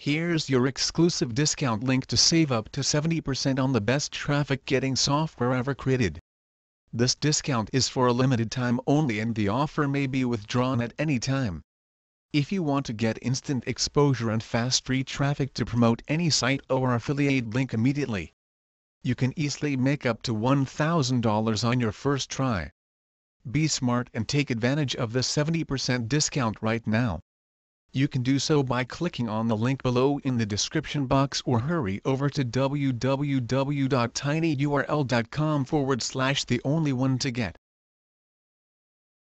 Here's your exclusive discount link to save up to 70% on the best traffic getting software ever created. This discount is for a limited time only and the offer may be withdrawn at any time. If you want to get instant exposure and fast free traffic to promote any site or affiliate link immediately, you can easily make up to $1,000 on your first try. Be smart and take advantage of this 70% discount right now. You can do so by clicking on the link below in the description box or hurry over to www.tinyurl.com forward slash the only one to get